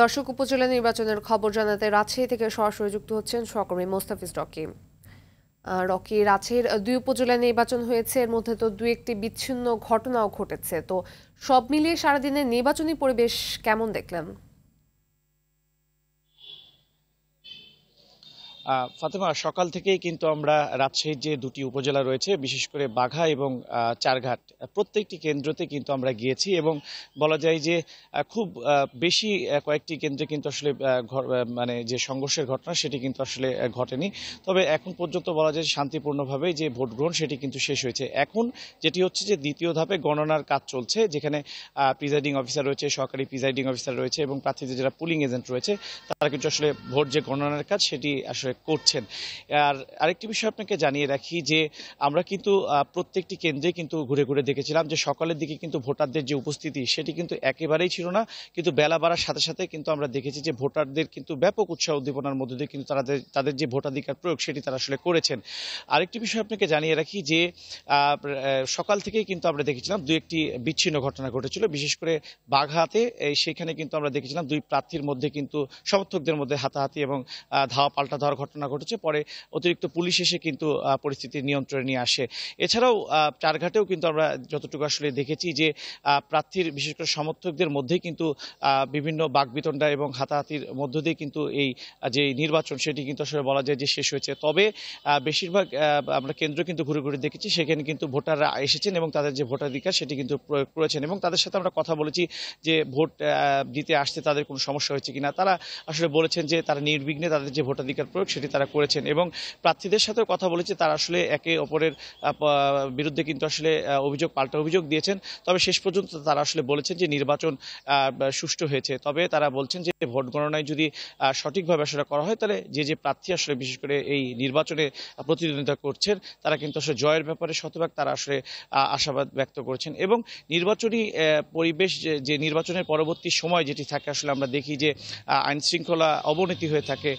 দর্শক উপজেলা নির্বাচনের খবর জানাতে রাজশাহী থেকে সরাসরি যুক্ত হচ্ছেন সহকর্মী মোস্তাফিজ রকি রকি রাজশাহীর দুই উপজেলা নির্বাচন হয়েছে এর মধ্যে তো দু একটি বিচ্ছিন্ন ঘটনাও ঘটেছে তো সব মিলিয়ে সারাদিনের নির্বাচনী পরিবেশ কেমন দেখলেন ফাতেমা সকাল থেকেই কিন্তু আমরা রাজশাহীর যে দুটি উপজেলা রয়েছে বিশেষ করে বাঘা এবং চারঘাট প্রত্যেকটি কেন্দ্রতে কিন্তু আমরা গিয়েছি এবং বলা যায় যে খুব বেশি কয়েকটি কেন্দ্রে কিন্তু আসলে মানে যে সংঘর্ষের ঘটনা সেটি কিন্তু আসলে ঘটেনি তবে এখন পর্যন্ত বলা যায় শান্তিপূর্ণভাবে যে ভোট গ্রহণ সেটি কিন্তু শেষ হয়েছে এখন যেটি হচ্ছে যে দ্বিতীয় ধাপে গণনার কাজ চলছে যেখানে প্রিজাইডিং অফিসার রয়েছে সরকারি প্রিজাইডিং অফিসার রয়েছে এবং প্রার্থীদের যারা পুলিং এজেন্ট রয়েছে তারা কিন্তু আসলে ভোট যে গণনার কাজ সেটি আসলে করছেন আর আরেকটি বিষয় আপনাকে জানিয়ে রাখি যে আমরা কিন্তু প্রত্যেকটি কেন্দ্রে কিন্তু ঘুরে ঘুরে দেখেছিলাম যে সকালের দিকে কিন্তু ভোটারদের যে উপস্থিতি সেটি কিন্তু একেবারেই ছিল না কিন্তু বেলা বাড়ার সাথে সাথে কিন্তু আমরা দেখেছি যে ভোটারদের কিন্তু ব্যাপক উৎসাহ উদ্দীপনার মধ্য দিয়ে কিন্তু তাদের তাদের যে ভোটাধিকার প্রয়োগ সেটি তারা আসলে করেছেন আরেকটি বিষয় আপনাকে জানিয়ে রাখি যে সকাল থেকেই কিন্তু আমরা দেখেছিলাম দু একটি বিচ্ছিন্ন ঘটনা ঘটেছিল বিশেষ করে বাঘাতে সেখানে কিন্তু আমরা দেখেছিলাম দুই প্রার্থীর মধ্যে কিন্তু সমর্থকদের মধ্যে হাতাহাতি এবং ধাওয়া পাল্টা ধাওয়ার ঘটনা ঘটেছে পরে অতিরিক্ত পুলিশ এসে কিন্তু পরিস্থিতি নিয়ন্ত্রণে নিয়ে আসে এছাড়াও চারঘাটেও কিন্তু আমরা যতটুকু আসলে দেখেছি যে প্রার্থীর বিশেষ করে সমর্থকদের মধ্যেই কিন্তু বিভিন্ন বাকবিতণ্ডা এবং হাতাহাতির মধ্য দিয়ে কিন্তু এই যে নির্বাচন সেটি কিন্তু আসলে বলা যায় যে শেষ হয়েছে তবে বেশিরভাগ আমরা কেন্দ্র কিন্তু ঘুরে ঘুরে দেখেছি সেখানে কিন্তু ভোটাররা এসেছেন এবং তাদের যে ভোটাধিকার সেটি কিন্তু প্রয়োগ করেছেন এবং তাদের সাথে আমরা কথা বলেছি যে ভোট দিতে আসতে তাদের কোনো সমস্যা হয়েছে কিনা তারা আসলে বলেছেন যে তারা নির্বিঘ্নে তাদের যে ভোটাধিকার প্রয়োগ সেটি তারা করেছেন এবং প্রার্থীদের সাথেও কথা বলেছে তারা আসলে একে অপরের বিরুদ্ধে কিন্তু আসলে অভিযোগ পাল্টা অভিযোগ দিয়েছেন তবে শেষ পর্যন্ত তারা আসলে বলেছেন যে নির্বাচন সুষ্ঠু হয়েছে তবে তারা বলছেন যে ভোট গণনায় যদি সঠিকভাবে আসলে করা হয় তাহলে যে যে প্রার্থী আসলে বিশেষ করে এই নির্বাচনে প্রতিদ্বন্দ্বিতা করছেন তারা কিন্তু আসলে জয়ের ব্যাপারে শতভাগ তারা আসলে আশাবাদ ব্যক্ত করেছেন এবং নির্বাচনী পরিবেশ যে নির্বাচনের পরবর্তী সময় যেটি থাকে আসলে আমরা দেখি যে আইনশৃঙ্খলা অবনতি হয়ে থাকে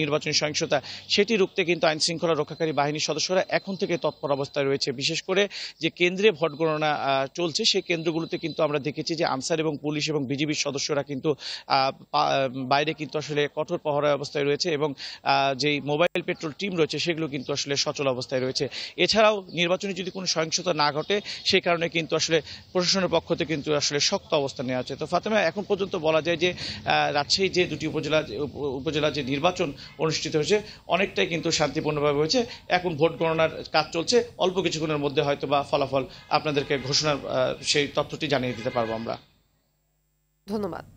নির্বাচনী সহিংসতা সেটি রুখতে কিন্তু আইন শৃঙ্খলা রক্ষাকারী বাহিনীর সদস্যরা এখন থেকে তৎপর অবস্থায় রয়েছে বিশেষ করে যে কেন্দ্রে ভোট গণনা চলছে সেই কেন্দ্রগুলোতে কিন্তু আমরা দেখেছি যে আনসার এবং পুলিশ এবং বিজিবির সদস্যরা কিন্তু বাইরে কিন্তু আসলে কঠোর পহরা অবস্থায় রয়েছে এবং যেই মোবাইল পেট্রোল টিম রয়েছে সেগুলো কিন্তু আসলে সচল অবস্থায় রয়েছে এছাড়াও নির্বাচনে যদি কোনো সহিংসতা না ঘটে সেই কারণে কিন্তু আসলে প্রশাসনের পক্ষ থেকে কিন্তু আসলে শক্ত অবস্থা নেওয়া হচ্ছে তো ফাতেমা এখন পর্যন্ত বলা যায় যে রাজশাহী যে দুটি উপজেলা উপজেলা যে নির্বাচন অনুষ্ঠিত অনুষ্ঠিত হয়েছে অনেকটাই কিন্তু শান্তিপূর্ণভাবে হয়েছে এখন ভোট গণনার কাজ চলছে অল্প কিছুক্ষণের মধ্যে হয়তো বা ফলাফল আপনাদেরকে ঘোষণার সেই তথ্যটি জানিয়ে দিতে পারবো আমরা ধন্যবাদ